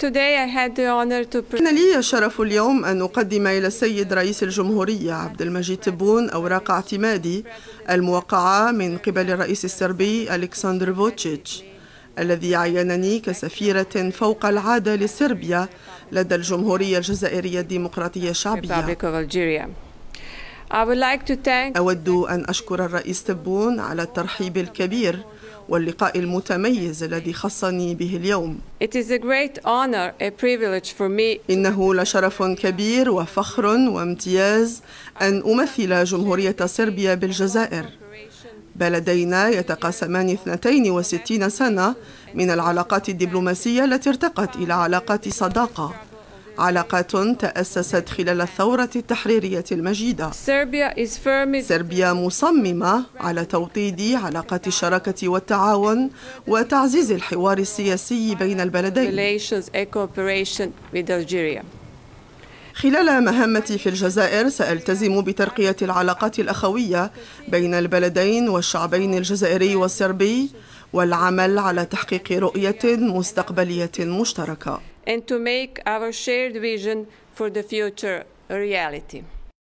كان uh, لي شرف اليوم أن أقدم إلى السيد رئيس الجمهورية عبد المجيد تبون أوراق اعتمادي الموقعة من قبل الرئيس السربي ألكسندر فوتشيتش الذي عينني كسفيرة فوق العادة لصربيا لدى الجمهورية الجزائرية الديمقراطية الشعبية أود أن أشكر الرئيس تبون على الترحيب الكبير واللقاء المتميز الذي خصني به اليوم إنه لشرف كبير وفخر وامتياز أن أمثل جمهورية صربيا بالجزائر بلدينا يتقاسمان 62 سنة من العلاقات الدبلوماسية التي ارتقت إلى علاقات صداقة علاقات تأسست خلال الثورة التحريرية المجيدة سربيا مصممة على توطيد علاقات الشراكة والتعاون وتعزيز الحوار السياسي بين البلدين خلال مهمتي في الجزائر سألتزم بترقية العلاقات الأخوية بين البلدين والشعبين الجزائري والسربي والعمل على تحقيق رؤية مستقبلية مشتركة and to make our shared vision for the future a reality.